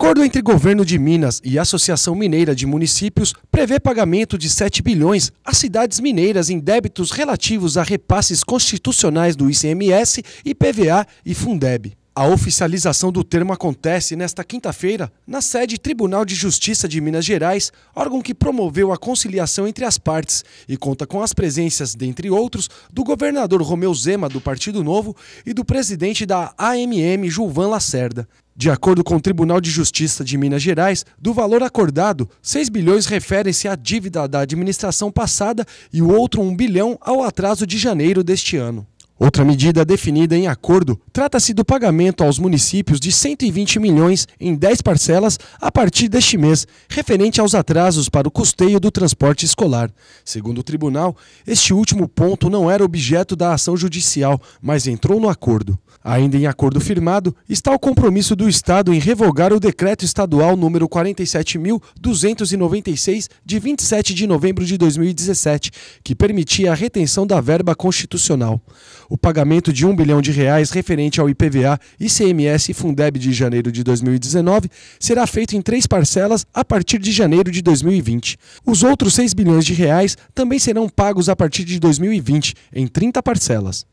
acordo entre governo de Minas e Associação Mineira de Municípios prevê pagamento de 7 bilhões às cidades mineiras em débitos relativos a repasses constitucionais do ICMS, IPVA e Fundeb. A oficialização do termo acontece nesta quinta-feira na sede Tribunal de Justiça de Minas Gerais, órgão que promoveu a conciliação entre as partes e conta com as presenças, dentre outros, do governador Romeu Zema, do Partido Novo, e do presidente da AMM, Gilvan Lacerda. De acordo com o Tribunal de Justiça de Minas Gerais, do valor acordado, 6 bilhões referem-se à dívida da administração passada e o outro 1 bilhão ao atraso de janeiro deste ano. Outra medida definida em acordo trata-se do pagamento aos municípios de 120 milhões em 10 parcelas a partir deste mês, referente aos atrasos para o custeio do transporte escolar. Segundo o tribunal, este último ponto não era objeto da ação judicial, mas entrou no acordo. Ainda em acordo firmado, está o compromisso do Estado em revogar o decreto estadual número 47.296 de 27 de novembro de 2017, que permitia a retenção da verba constitucional o pagamento de 1 bilhão de reais referente ao IPVA, ICMS e Fundeb de janeiro de 2019 será feito em três parcelas a partir de janeiro de 2020. Os outros 6 bilhões de reais também serão pagos a partir de 2020, em 30 parcelas.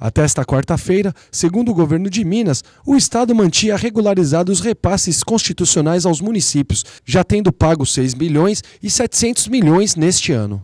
Até esta quarta-feira, segundo o governo de Minas, o Estado mantinha regularizados os repasses constitucionais aos municípios, já tendo pago 6 bilhões e 700 milhões neste ano.